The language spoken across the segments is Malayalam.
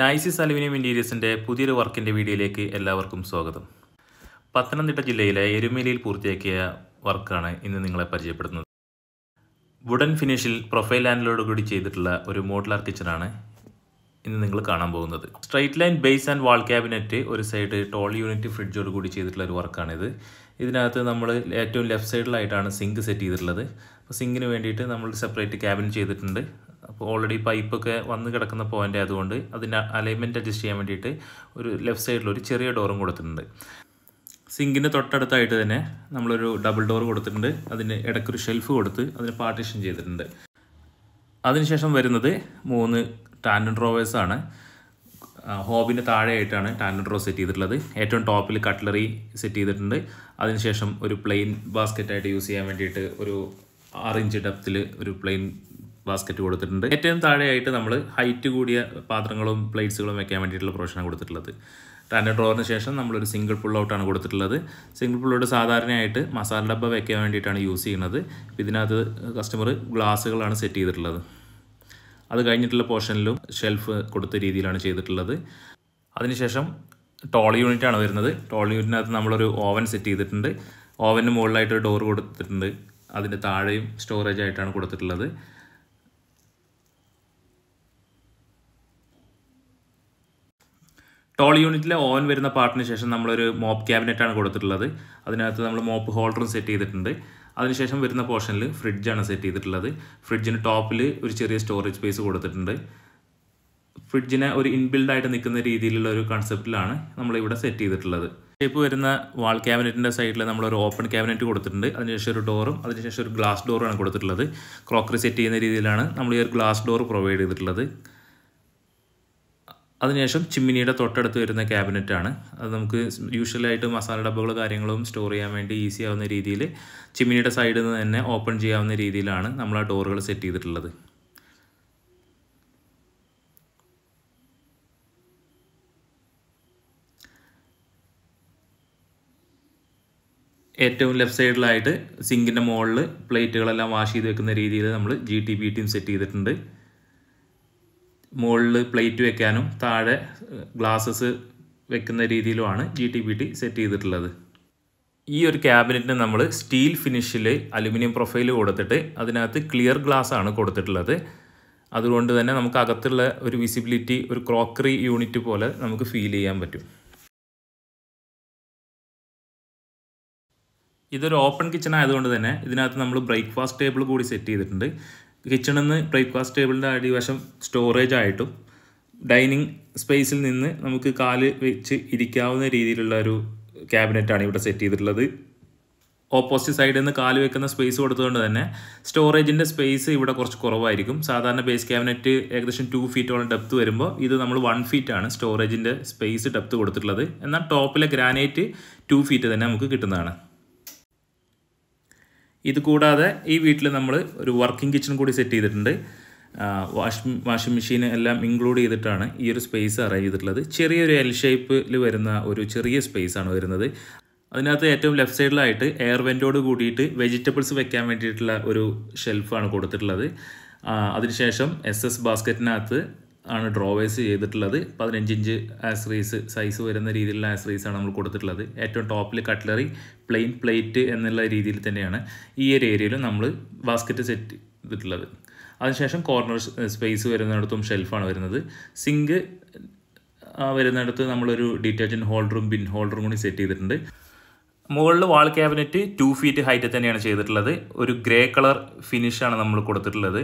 നൈസിസ് അലുമിനിയം ഇൻറ്റീരിയേഴ്സിൻ്റെ പുതിയൊരു വർക്കിൻ്റെ വീഡിയോയിലേക്ക് എല്ലാവർക്കും സ്വാഗതം പത്തനംതിട്ട ജില്ലയിലെ എരുമേലിയിൽ പൂർത്തിയാക്കിയ വർക്കാണ് ഇന്ന് നിങ്ങളെ പരിചയപ്പെടുത്തുന്നത് വുഡൻ ഫിനിഷിൽ പ്രൊഫൈൽ ലാൻഡിലോട് കൂടി ചെയ്തിട്ടുള്ള ഒരു മോഡുലാർ കിച്ചണാണ് ഇന്ന് നിങ്ങൾ കാണാൻ പോകുന്നത് straight line base and wall cabinet ഒരു സൈഡ് ടോൾ യൂണിറ്റ് ഫ്രിഡ്ജോട് കൂടി ചെയ്തിട്ടുള്ള ഒരു വർക്കാണിത് ഇതിനകത്ത് നമ്മൾ ഏറ്റവും ലെഫ്റ്റ് സൈഡിലായിട്ടാണ് സിങ്ക് സെറ്റ് ചെയ്തിട്ടുള്ളത് അപ്പോൾ സിങ്കിന് വേണ്ടിയിട്ട് നമ്മൾ സെപ്പറേറ്റ് ക്യാബിൻ ചെയ്തിട്ടുണ്ട് അപ്പോൾ ഓൾറെഡി പൈപ്പൊക്കെ വന്ന് കിടക്കുന്ന പോയിൻ്റ് ആയതുകൊണ്ട് അതിൻ്റെ അലൈൻമെൻറ്റ് അഡ്ജസ്റ്റ് ചെയ്യാൻ വേണ്ടിയിട്ട് ഒരു ലെഫ്റ്റ് സൈഡിൽ ഒരു ചെറിയ ഡോറും കൊടുത്തിട്ടുണ്ട് സിങ്കിൻ്റെ തൊട്ടടുത്തായിട്ട് തന്നെ നമ്മളൊരു ഡബിൾ ഡോർ കൊടുത്തിട്ടുണ്ട് അതിന് ഇടയ്ക്കൊരു ഷെൽഫ് കൊടുത്ത് അതിന് പാർട്ടീഷൻ ചെയ്തിട്ടുണ്ട് അതിനുശേഷം വരുന്നത് മൂന്ന് ടാൻഡൻ ഡ്രോവേഴ്സാണ് ഹോബിന് താഴെയായിട്ടാണ് ടാൻഡൻ ഡ്രോ സെറ്റ് ചെയ്തിട്ടുള്ളത് ഏറ്റവും ടോപ്പിൽ കട്ട്ലറി സെറ്റ് ചെയ്തിട്ടുണ്ട് അതിനുശേഷം ഒരു പ്ലെയിൻ ബാസ്ക്കറ്റായിട്ട് യൂസ് ചെയ്യാൻ വേണ്ടിയിട്ട് ഒരു ആറ് ഇഞ്ച് ഡെപ്തിൽ ഒരു പ്ലെയിൻ ബാസ്ക്കറ്റ് കൊടുത്തിട്ടുണ്ട് ഏറ്റവും താഴെയായിട്ട് നമ്മൾ ഹൈറ്റ് കൂടിയ പാത്രങ്ങളും പ്ലേറ്റ്സുകളും വെക്കാൻ വേണ്ടിയിട്ടുള്ള പ്രൊഷനാണ് കൊടുത്തിട്ടുള്ളത് ടാൻ്റെ ഡ്രോറിന് ശേഷം നമ്മളൊരു സിംഗിൾ പുൾ ഔട്ടാണ് കൊടുത്തിട്ടുള്ളത് സിംഗിൾ പുൾ ഔട്ട് സാധാരണയായിട്ട് മസാല ഡബ്ബ വെക്കാൻ വേണ്ടിയിട്ടാണ് യൂസ് ചെയ്യുന്നത് ഇതിനകത്ത് കസ്റ്റമർ ഗ്ലാസ്സുകളാണ് സെറ്റ് ചെയ്തിട്ടുള്ളത് അത് കഴിഞ്ഞിട്ടുള്ള പോർഷനിലും ഷെൽഫ് കൊടുത്ത രീതിയിലാണ് ചെയ്തിട്ടുള്ളത് അതിനുശേഷം ടോൾ യൂണിറ്റ് ആണ് വരുന്നത് ടോൾ യൂണിറ്റിനകത്ത് നമ്മളൊരു ഓവൻ സെറ്റ് ചെയ്തിട്ടുണ്ട് ഓവന് മുകളിലായിട്ട് ഡോർ കൊടുത്തിട്ടുണ്ട് അതിൻ്റെ താഴെയും സ്റ്റോറേജ് ആയിട്ടാണ് കൊടുത്തിട്ടുള്ളത് ടോൾ യൂണിറ്റിലെ ഓവൻ വരുന്ന പാർട്ടിന് ശേഷം നമ്മളൊരു മോപ്പ് ആണ് കൊടുത്തിട്ടുള്ളത് അതിനകത്ത് നമ്മൾ മോപ്പ് ഹോൾഡറും സെറ്റ് ചെയ്തിട്ടുണ്ട് അതിനുശേഷം വരുന്ന പോർഷനിൽ ഫ്രിഡ്ജാണ് സെറ്റ് ചെയ്തിട്ടുള്ളത് ഫ്രിഡ്ജിന് ടോപ്പിൽ ഒരു ചെറിയ സ്റ്റോറേജ് സ്പേസ് കൊടുത്തിട്ടുണ്ട് ഫ്രിഡ്ജിനെ ഒരു ഇൻബിൽഡ് ആയിട്ട് നിൽക്കുന്ന രീതിയിലുള്ള ഒരു കൺസെപ്റ്റിലാണ് നമ്മളിവിടെ സെറ്റ് ചെയ്തിട്ടുള്ളത് ഇപ്പോൾ വരുന്ന വാൾ ക്യാബിനറ്റിൻ്റെ സൈഡിൽ നമ്മളൊരു ഓപ്പൺ ക്യാബിനറ്റ് കൊടുത്തിട്ടുണ്ട് അതിനുശേഷം ഒരു ഡോറും അതിനുശേഷം ഒരു ഗ്ലാസ് ഡോറും ആണ് കൊടുത്തിട്ടുള്ളത് ക്രോക്കറി സെറ്റ് ചെയ്യുന്ന രീതിയിലാണ് നമ്മൾ ഈ ഒരു ഗ്ലാസ് ഡോർ പ്രൊവൈഡ് ചെയ്തിട്ടുള്ളത് അതിനുശേഷം ചിമ്മിനിയുടെ തൊട്ടടുത്ത് വരുന്ന ക്യാബിനറ്റാണ് അത് നമുക്ക് യൂഷ്വലായിട്ട് മസാല ഡബ്ബകൾ കാര്യങ്ങളും സ്റ്റോർ ചെയ്യാൻ വേണ്ടി ഈസി ആവുന്ന രീതിയിൽ ചിമ്മിനിയുടെ സൈഡിൽ നിന്ന് തന്നെ ഓപ്പൺ ചെയ്യാവുന്ന രീതിയിലാണ് നമ്മൾ ആ ഡോറുകൾ സെറ്റ് ചെയ്തിട്ടുള്ളത് ഏറ്റവും ലെഫ്റ്റ് സൈഡിലായിട്ട് സിങ്കിൻ്റെ മുകളിൽ പ്ലേറ്റുകളെല്ലാം വാഷ് ചെയ്ത് വെക്കുന്ന രീതിയിൽ നമ്മൾ ജി ടി ബി ടിയും സെറ്റ് ചെയ്തിട്ടുണ്ട് മുകളിൽ പ്ലേറ്റ് വെക്കാനും താഴെ ഗ്ലാസസ് വെക്കുന്ന രീതിയിലുമാണ് G T P T set ചെയ്തിട്ടുള്ളത് ഈ ഒരു ക്യാബിനറ്റിന് നമ്മൾ സ്റ്റീൽ ഫിനിഷിൽ അലുമിനിയം പ്രൊഫൈൽ കൊടുത്തിട്ട് അതിനകത്ത് ക്ലിയർ ഗ്ലാസ് ആണ് കൊടുത്തിട്ടുള്ളത് അതുകൊണ്ട് തന്നെ നമുക്ക് അകത്തുള്ള ഒരു വിസിബിലിറ്റി ഒരു ക്രോക്കറി യൂണിറ്റ് പോലെ നമുക്ക് ഫീൽ ചെയ്യാൻ പറ്റും ഇതൊരു ഓപ്പൺ കിച്ചൺ ആയതുകൊണ്ട് തന്നെ ഇതിനകത്ത് നമ്മൾ ബ്രേക്ക്ഫാസ്റ്റ് ടേബിൾ കൂടി സെറ്റ് ചെയ്തിട്ടുണ്ട് കിച്ചണിൽ നിന്ന് ബ്രേക്ക്ഫാസ്റ്റ് ടേബിളിൻ്റെ അടിവശം സ്റ്റോറേജ് ആയിട്ടും ഡൈനിങ് സ്പേസിൽ നിന്ന് നമുക്ക് കാല് വെച്ച് ഇരിക്കാവുന്ന രീതിയിലുള്ള ഒരു ക്യാബിനറ്റാണ് ഇവിടെ സെറ്റ് ചെയ്തിട്ടുള്ളത് ഓപ്പോസിറ്റ് സൈഡിൽ നിന്ന് കാല് വെക്കുന്ന സ്പേസ് കൊടുത്തുകൊണ്ട് തന്നെ സ്റ്റോറേജിൻ്റെ സ്പേസ് ഇവിടെ കുറച്ച് കുറവായിരിക്കും സാധാരണ ബേസ് ക്യാബിനറ്റ് ഏകദേശം ടു ഫീറ്റോളം ഡെപ്ത് വരുമ്പോൾ ഇത് നമ്മൾ വൺ ഫീറ്റാണ് സ്റ്റോറേജിൻ്റെ സ്പേസ് ഡെപ്ത് കൊടുത്തിട്ടുള്ളത് എന്നാൽ ടോപ്പിലെ ഗ്രാനൈറ്റ് ടു ഫീറ്റ് തന്നെ നമുക്ക് കിട്ടുന്നതാണ് ഇത് കൂടാതെ ഈ വീട്ടിൽ നമ്മൾ ഒരു വർക്കിംഗ് കിച്ചൺ കൂടി സെറ്റ് ചെയ്തിട്ടുണ്ട് വാഷ് വാഷിംഗ് മെഷീൻ എല്ലാം ഇൻക്ലൂഡ് ചെയ്തിട്ടാണ് ഈ ഒരു സ്പേസ് അറേഞ്ച് ചെയ്തിട്ടുള്ളത് ചെറിയൊരു എൽ ഷേപ്പിൽ വരുന്ന ഒരു ചെറിയ സ്പേസ് ആണ് വരുന്നത് അതിനകത്ത് ഏറ്റവും ലെഫ്റ്റ് സൈഡിലായിട്ട് എയർ വെൻറ്റോട് കൂടിയിട്ട് വെജിറ്റബിൾസ് വെക്കാൻ വേണ്ടിയിട്ടുള്ള ഒരു ഷെൽഫാണ് കൊടുത്തിട്ടുള്ളത് അതിനുശേഷം എസ് എസ് ബാസ്ക്കറ്റിനകത്ത് ആണ് ഡ്രോവേഴ്സ് ചെയ്തിട്ടുള്ളത് പതിനഞ്ച് ഇഞ്ച് ആസ്രീസ് സൈസ് വരുന്ന രീതിയിലുള്ള ആണ് നമ്മൾ കൊടുത്തിട്ടുള്ളത് ഏറ്റവും ടോപ്പിൽ കട്ട്ലറി പ്ലെയിൻ പ്ലേറ്റ് എന്നുള്ള രീതിയിൽ തന്നെയാണ് ഈ ഒരു ഏരിയയിലും നമ്മൾ ബാസ്ക്കറ്റ് സെറ്റ് ചെയ്തിട്ടുള്ളത് അതിനുശേഷം കോർണർ സ്പേസ് വരുന്നിടത്തും ഷെൽഫാണ് വരുന്നത് സിങ്ക് വരുന്നിടത്ത് നമ്മളൊരു ഡിറ്റർജൻറ്റ് ഹോൾഡറും ബിൻ ഹോൾഡറും കൂടി സെറ്റ് ചെയ്തിട്ടുണ്ട് മുകളിൽ wall cabinet two feet height തന്നെയാണ് ചെയ്തിട്ടുള്ളത് ഒരു ഗ്രേ കളർ ഫിനിഷാണ് നമ്മൾ കൊടുത്തിട്ടുള്ളത്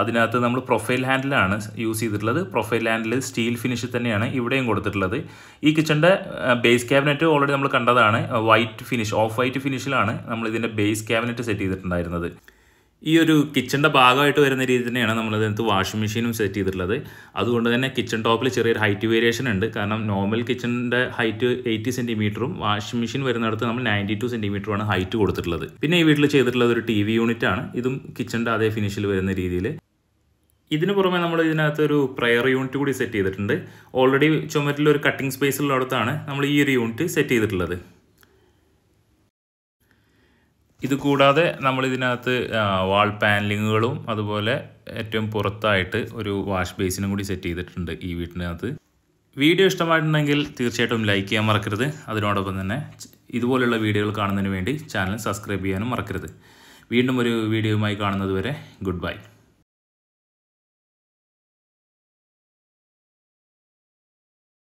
അതിനകത്ത് നമ്മൾ പ്രൊഫൈൽ ഹാൻഡിലാണ് യൂസ് ചെയ്തിട്ടുള്ളത് പ്രൊഫൈൽ ഹാൻഡിൽ സ്റ്റീൽ ഫിനിഷ് തന്നെയാണ് ഇവിടെയും കൊടുത്തിട്ടുള്ളത് ഈ കിച്ചണിൻ്റെ ബേസ് ക്യാബിനറ്റ് ഓൾറെഡി നമ്മൾ കണ്ടതാണ് വൈറ്റ് ഫിനിഷ് ഓഫ് വൈറ്റ് ഫിനിഷിലാണ് നമ്മൾ ഇതിൻ്റെ ബേസ് ക്യാബിനറ്റ് സെറ്റ് ചെയ്തിട്ടുണ്ടായിരുന്നത് ഈ ഒരു കിച്ചണിൻ്റെ ഭാഗമായിട്ട് വരുന്ന രീതി തന്നെയാണ് നമ്മളതിനകത്ത് വാഷിംഗ് മെഷീനും സെറ്റ് ചെയ്തിട്ടുള്ളത് അതുകൊണ്ട് തന്നെ കിച്ചൺ ടോപ്പിൽ ചെറിയൊരു ഹൈറ്റ് വേരിയേഷൻ ഉണ്ട് കാരണം നോർമൽ കിച്ചണിൻ്റെ ഹൈറ്റ് എയ്റ്റി സെൻറ്റിമീറ്ററും വാഷിംഗ് മെഷീൻ വരുന്നിടത്ത് നമ്മൾ നയൻറ്റി ടു സെൻറ്റിമീറ്ററുമാണ് ഹൈറ്റ് കൊടുത്തിട്ടുള്ളത് പിന്നെ ഈ വീട്ടിൽ ചെയ്തിട്ടുള്ളത് ഒരു ടി വി യൂണിറ്റാണ് ഇതും കിച്ചണിൻ്റെ അതേ ഫിനിഷിൽ വരുന്ന രീതിയിൽ ഇതിന് പുറമെ നമ്മൾ ഇതിനകത്ത് ഒരു പ്രയർ യൂണിറ്റ് കൂടി സെറ്റ് ചെയ്തിട്ടുണ്ട് ഓൾറെഡി ചുമരിൽ ഒരു കട്ടിങ് സ്പേസ് ഉള്ളിടത്താണ് നമ്മൾ ഈ ഒരു യൂണിറ്റ് സെറ്റ് ചെയ്തിട്ടുള്ളത് ഇത് കൂടാതെ നമ്മൾ ഇതിനകത്ത് വാൾ പാനലിങ്ങുകളും അതുപോലെ ഏറ്റവും പുറത്തായിട്ട് ഒരു വാഷ് ബേസിനും കൂടി സെറ്റ് ചെയ്തിട്ടുണ്ട് ഈ വീട്ടിനകത്ത് വീഡിയോ ഇഷ്ടമായിട്ടുണ്ടെങ്കിൽ തീർച്ചയായിട്ടും ലൈക്ക് ചെയ്യാൻ മറക്കരുത് അതിനോടൊപ്പം തന്നെ ഇതുപോലെയുള്ള വീഡിയോകൾ കാണുന്നതിന് വേണ്ടി ചാനൽ സബ്സ്ക്രൈബ് ചെയ്യാനും മറക്കരുത് വീണ്ടും ഒരു വീഡിയോയുമായി കാണുന്നതുവരെ ഗുഡ് ബൈ